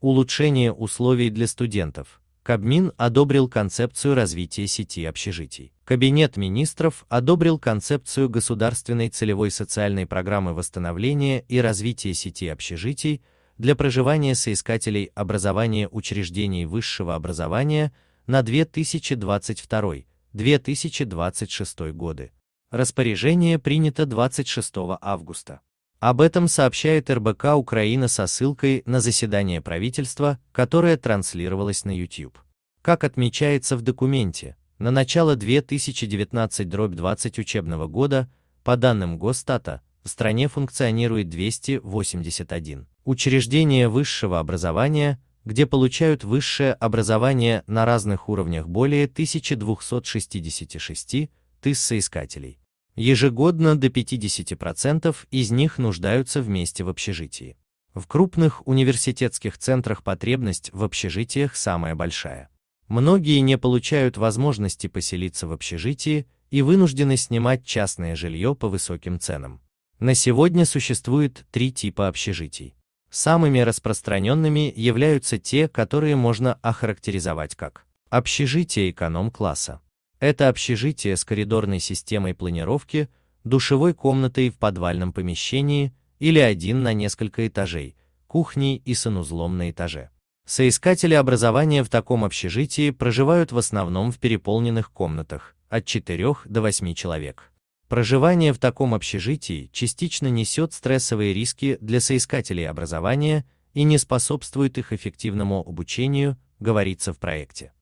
Улучшение условий для студентов. Кабмин одобрил концепцию развития сети общежитий. Кабинет министров одобрил концепцию государственной целевой социальной программы восстановления и развития сети общежитий для проживания соискателей образования учреждений высшего образования на 2022-2026 годы. Распоряжение принято 26 августа. Об этом сообщает РБК Украина со ссылкой на заседание правительства, которое транслировалось на YouTube. Как отмечается в документе, на начало 2019-20 учебного года, по данным Госстата, в стране функционирует 281 учреждения высшего образования, где получают высшее образование на разных уровнях более 1266 тысяч соискателей. Ежегодно до 50% из них нуждаются вместе в общежитии. В крупных университетских центрах потребность в общежитиях самая большая. Многие не получают возможности поселиться в общежитии и вынуждены снимать частное жилье по высоким ценам. На сегодня существует три типа общежитий. Самыми распространенными являются те, которые можно охарактеризовать как общежитие эконом-класса. Это общежитие с коридорной системой планировки, душевой комнатой в подвальном помещении или один на несколько этажей, кухней и санузлом на этаже. Соискатели образования в таком общежитии проживают в основном в переполненных комнатах от 4 до 8 человек. Проживание в таком общежитии частично несет стрессовые риски для соискателей образования и не способствует их эффективному обучению, говорится в проекте.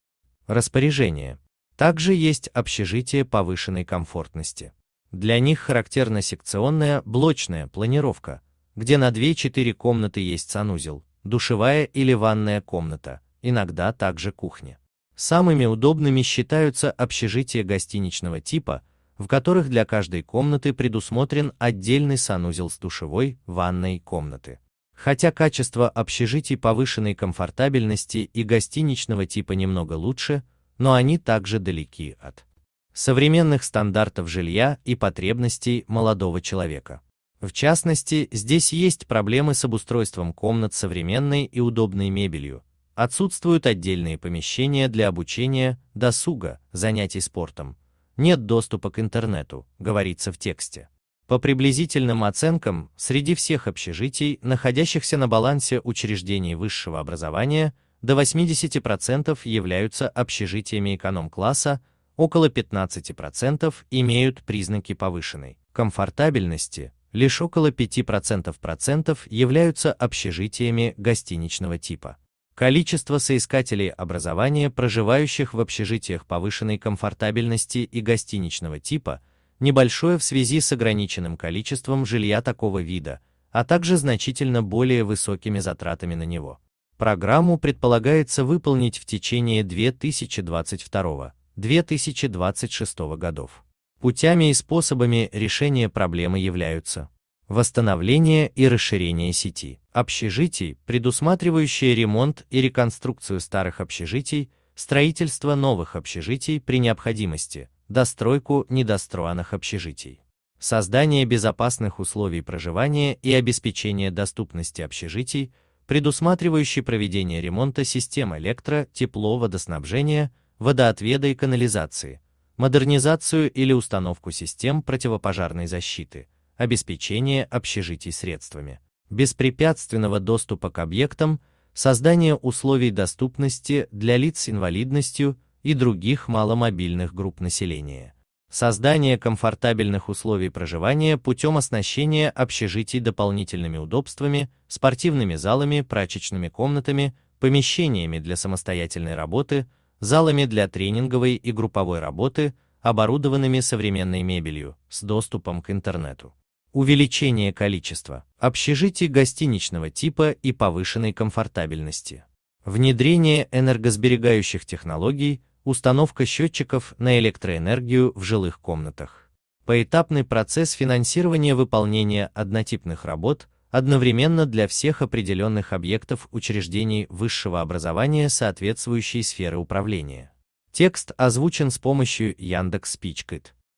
Распоряжение. Также есть общежития повышенной комфортности. Для них характерна секционная, блочная планировка, где на 2-4 комнаты есть санузел, душевая или ванная комната, иногда также кухня. Самыми удобными считаются общежития гостиничного типа, в которых для каждой комнаты предусмотрен отдельный санузел с душевой, ванной комнаты. Хотя качество общежитий повышенной комфортабельности и гостиничного типа немного лучше, но они также далеки от современных стандартов жилья и потребностей молодого человека. В частности, здесь есть проблемы с обустройством комнат современной и удобной мебелью, отсутствуют отдельные помещения для обучения, досуга, занятий спортом, нет доступа к интернету, говорится в тексте. По приблизительным оценкам, среди всех общежитий, находящихся на балансе учреждений высшего образования, до 80% являются общежитиями эконом-класса, около 15% имеют признаки повышенной комфортабельности, лишь около 5% процентов являются общежитиями гостиничного типа. Количество соискателей образования, проживающих в общежитиях повышенной комфортабельности и гостиничного типа, небольшое в связи с ограниченным количеством жилья такого вида, а также значительно более высокими затратами на него. Программу предполагается выполнить в течение 2022-2026 годов. Путями и способами решения проблемы являются восстановление и расширение сети общежитий, предусматривающие ремонт и реконструкцию старых общежитий, строительство новых общежитий при необходимости, достройку недостроенных общежитий, создание безопасных условий проживания и обеспечение доступности общежитий – предусматривающий проведение ремонта систем электро, тепло, водоснабжения, водоотведа и канализации, модернизацию или установку систем противопожарной защиты, обеспечение общежитий средствами, беспрепятственного доступа к объектам, создание условий доступности для лиц с инвалидностью и других маломобильных групп населения. Создание комфортабельных условий проживания путем оснащения общежитий дополнительными удобствами, спортивными залами, прачечными комнатами, помещениями для самостоятельной работы, залами для тренинговой и групповой работы, оборудованными современной мебелью, с доступом к интернету. Увеличение количества общежитий гостиничного типа и повышенной комфортабельности. Внедрение энергосберегающих технологий, установка счетчиков на электроэнергию в жилых комнатах. Поэтапный процесс финансирования выполнения однотипных работ одновременно для всех определенных объектов учреждений высшего образования соответствующей сферы управления. Текст озвучен с помощью Яндекс.Спичкит.